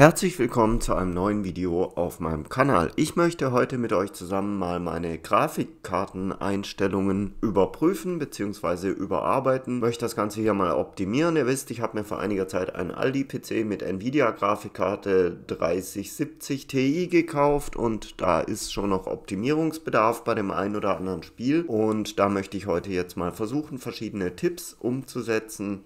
Herzlich willkommen zu einem neuen Video auf meinem Kanal. Ich möchte heute mit euch zusammen mal meine Grafikkarteneinstellungen überprüfen bzw. überarbeiten. Ich möchte das Ganze hier mal optimieren. Ihr wisst, ich habe mir vor einiger Zeit einen Aldi-PC mit Nvidia-Grafikkarte 3070 Ti gekauft und da ist schon noch Optimierungsbedarf bei dem einen oder anderen Spiel. Und da möchte ich heute jetzt mal versuchen, verschiedene Tipps umzusetzen,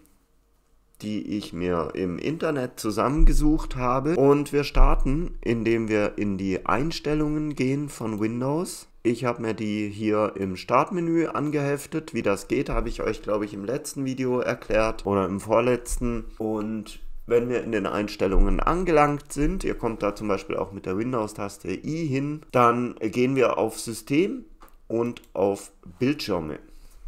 die ich mir im Internet zusammengesucht habe. Und wir starten, indem wir in die Einstellungen gehen von Windows. Ich habe mir die hier im Startmenü angeheftet. Wie das geht, habe ich euch, glaube ich, im letzten Video erklärt oder im vorletzten. Und wenn wir in den Einstellungen angelangt sind, ihr kommt da zum Beispiel auch mit der Windows-Taste I hin, dann gehen wir auf System und auf Bildschirme.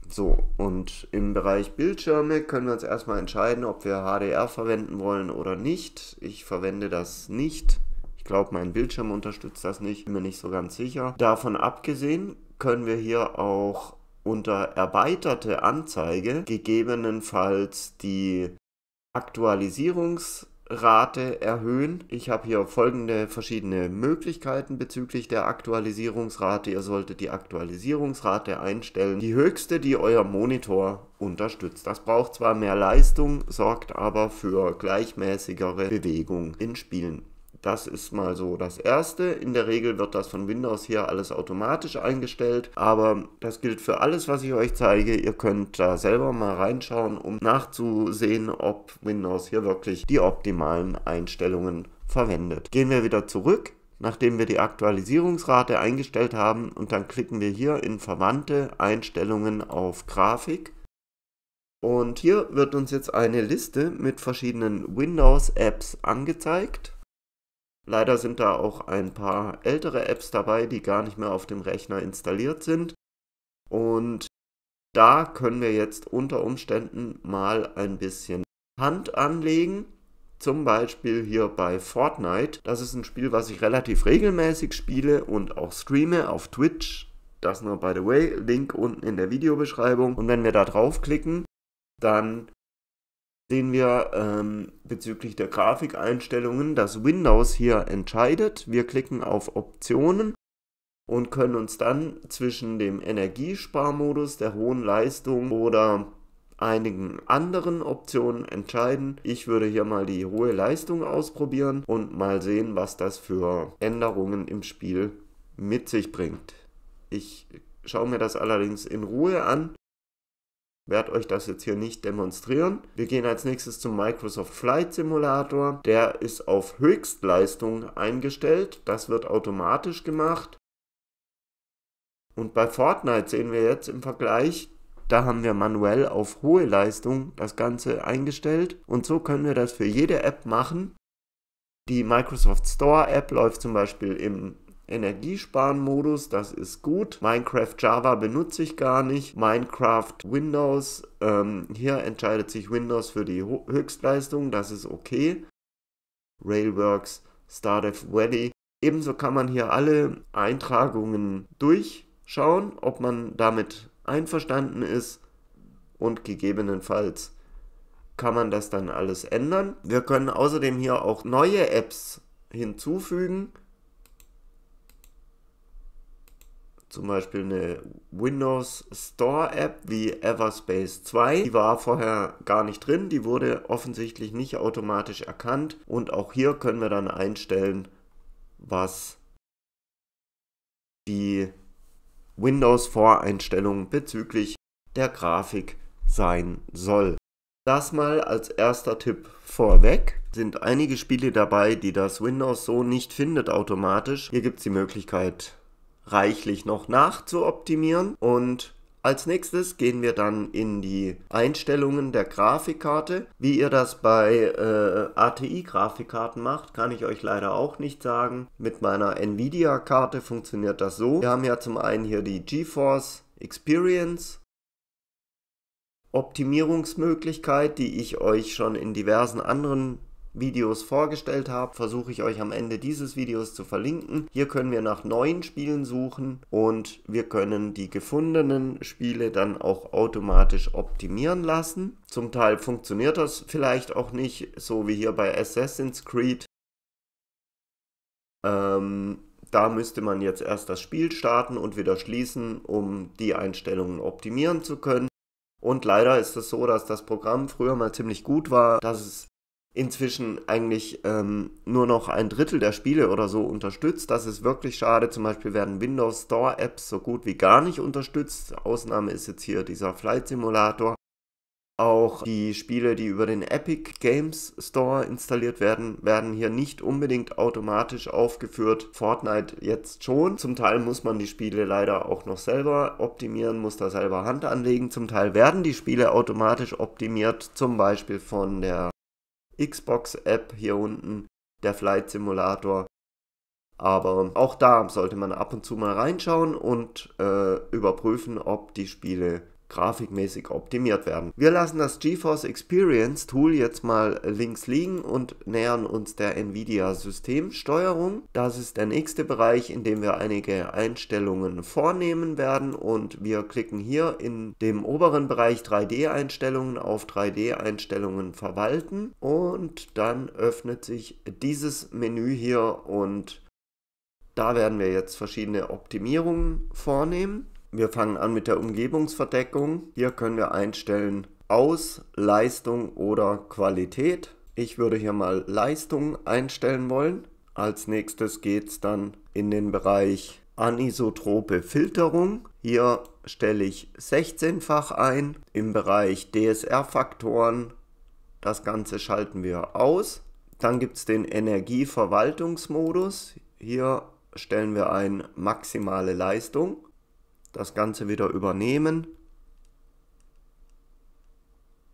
So, und im Bereich Bildschirme können wir uns erstmal entscheiden, ob wir HDR verwenden wollen oder nicht. Ich verwende das nicht. Ich glaube, mein Bildschirm unterstützt das nicht, bin mir nicht so ganz sicher. Davon abgesehen können wir hier auch unter erweiterte Anzeige gegebenenfalls die Aktualisierungs- Rate erhöhen. Ich habe hier folgende verschiedene Möglichkeiten bezüglich der Aktualisierungsrate. Ihr solltet die Aktualisierungsrate einstellen. Die höchste, die euer Monitor unterstützt. Das braucht zwar mehr Leistung, sorgt aber für gleichmäßigere Bewegung in Spielen. Das ist mal so das Erste. In der Regel wird das von Windows hier alles automatisch eingestellt, aber das gilt für alles, was ich euch zeige. Ihr könnt da selber mal reinschauen, um nachzusehen, ob Windows hier wirklich die optimalen Einstellungen verwendet. Gehen wir wieder zurück nachdem wir die Aktualisierungsrate eingestellt haben und dann klicken wir hier in Verwandte Einstellungen auf Grafik. Und hier wird uns jetzt eine Liste mit verschiedenen Windows-Apps angezeigt. Leider sind da auch ein paar ältere Apps dabei, die gar nicht mehr auf dem Rechner installiert sind. Und da können wir jetzt unter Umständen mal ein bisschen Hand anlegen. Zum Beispiel hier bei Fortnite. Das ist ein Spiel, was ich relativ regelmäßig spiele und auch streame auf Twitch. Das nur by the way. Link unten in der Videobeschreibung. Und wenn wir da draufklicken, dann sehen wir ähm, bezüglich der Grafikeinstellungen, dass Windows hier entscheidet. Wir klicken auf Optionen und können uns dann zwischen dem Energiesparmodus, der hohen Leistung oder einigen anderen Optionen entscheiden. Ich würde hier mal die hohe Leistung ausprobieren und mal sehen, was das für Änderungen im Spiel mit sich bringt. Ich schaue mir das allerdings in Ruhe an werde euch das jetzt hier nicht demonstrieren. Wir gehen als nächstes zum Microsoft Flight Simulator. Der ist auf Höchstleistung eingestellt. Das wird automatisch gemacht. Und bei Fortnite sehen wir jetzt im Vergleich, da haben wir manuell auf hohe Leistung das Ganze eingestellt. Und so können wir das für jede App machen. Die Microsoft Store App läuft zum Beispiel im energiesparen das ist gut. Minecraft Java benutze ich gar nicht. Minecraft Windows, ähm, hier entscheidet sich Windows für die Ho Höchstleistung, das ist okay. Railworks, Stardew Valley. Ebenso kann man hier alle Eintragungen durchschauen, ob man damit einverstanden ist und gegebenenfalls kann man das dann alles ändern. Wir können außerdem hier auch neue Apps hinzufügen. zum Beispiel eine Windows Store App wie Everspace 2. Die war vorher gar nicht drin, die wurde offensichtlich nicht automatisch erkannt und auch hier können wir dann einstellen, was die Windows-Voreinstellung bezüglich der Grafik sein soll. Das mal als erster Tipp vorweg. Sind einige Spiele dabei, die das Windows so nicht findet automatisch. Hier gibt es die Möglichkeit, reichlich noch nachzuoptimieren. Und als nächstes gehen wir dann in die Einstellungen der Grafikkarte. Wie ihr das bei äh, ATI-Grafikkarten macht, kann ich euch leider auch nicht sagen. Mit meiner Nvidia-Karte funktioniert das so. Wir haben ja zum einen hier die GeForce Experience Optimierungsmöglichkeit, die ich euch schon in diversen anderen Videos vorgestellt habe, versuche ich euch am Ende dieses Videos zu verlinken. Hier können wir nach neuen Spielen suchen und wir können die gefundenen Spiele dann auch automatisch optimieren lassen. Zum Teil funktioniert das vielleicht auch nicht, so wie hier bei Assassin's Creed. Ähm, da müsste man jetzt erst das Spiel starten und wieder schließen, um die Einstellungen optimieren zu können. Und leider ist es so, dass das Programm früher mal ziemlich gut war, dass es inzwischen eigentlich ähm, nur noch ein Drittel der Spiele oder so unterstützt. Das ist wirklich schade. Zum Beispiel werden Windows Store Apps so gut wie gar nicht unterstützt. Ausnahme ist jetzt hier dieser Flight Simulator. Auch die Spiele, die über den Epic Games Store installiert werden, werden hier nicht unbedingt automatisch aufgeführt. Fortnite jetzt schon. Zum Teil muss man die Spiele leider auch noch selber optimieren, muss da selber Hand anlegen. Zum Teil werden die Spiele automatisch optimiert, zum Beispiel von der Xbox-App hier unten, der Flight Simulator. Aber auch da sollte man ab und zu mal reinschauen und äh, überprüfen, ob die Spiele grafikmäßig optimiert werden. Wir lassen das GeForce Experience Tool jetzt mal links liegen und nähern uns der Nvidia Systemsteuerung. Das ist der nächste Bereich, in dem wir einige Einstellungen vornehmen werden und wir klicken hier in dem oberen Bereich 3D-Einstellungen auf 3D-Einstellungen verwalten und dann öffnet sich dieses Menü hier und da werden wir jetzt verschiedene Optimierungen vornehmen. Wir fangen an mit der Umgebungsverdeckung. Hier können wir einstellen aus, Leistung oder Qualität. Ich würde hier mal Leistung einstellen wollen. Als nächstes geht es dann in den Bereich Anisotrope Filterung. Hier stelle ich 16-fach ein. Im Bereich DSR-Faktoren das Ganze schalten wir aus. Dann gibt es den Energieverwaltungsmodus. Hier stellen wir ein maximale Leistung das Ganze wieder übernehmen.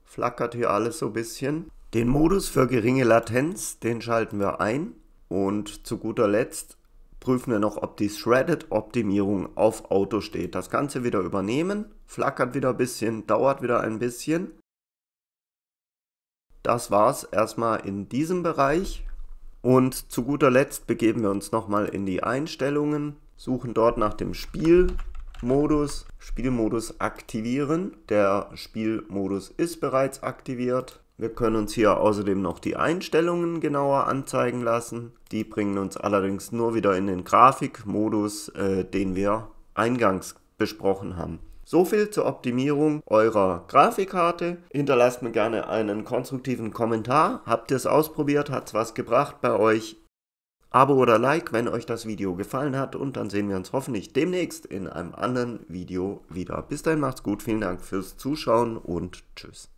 Flackert hier alles so ein bisschen. Den Modus für geringe Latenz, den schalten wir ein. Und zu guter Letzt prüfen wir noch, ob die Threaded-Optimierung auf Auto steht. Das Ganze wieder übernehmen, flackert wieder ein bisschen, dauert wieder ein bisschen. Das war's erstmal in diesem Bereich. Und zu guter Letzt begeben wir uns nochmal in die Einstellungen, suchen dort nach dem Spiel, Modus, Spielmodus aktivieren. Der Spielmodus ist bereits aktiviert. Wir können uns hier außerdem noch die Einstellungen genauer anzeigen lassen. Die bringen uns allerdings nur wieder in den Grafikmodus, äh, den wir eingangs besprochen haben. So viel zur Optimierung eurer Grafikkarte. Hinterlasst mir gerne einen konstruktiven Kommentar. Habt ihr es ausprobiert? Hat es was gebracht bei euch? Abo oder Like, wenn euch das Video gefallen hat und dann sehen wir uns hoffentlich demnächst in einem anderen Video wieder. Bis dahin macht's gut, vielen Dank fürs Zuschauen und tschüss.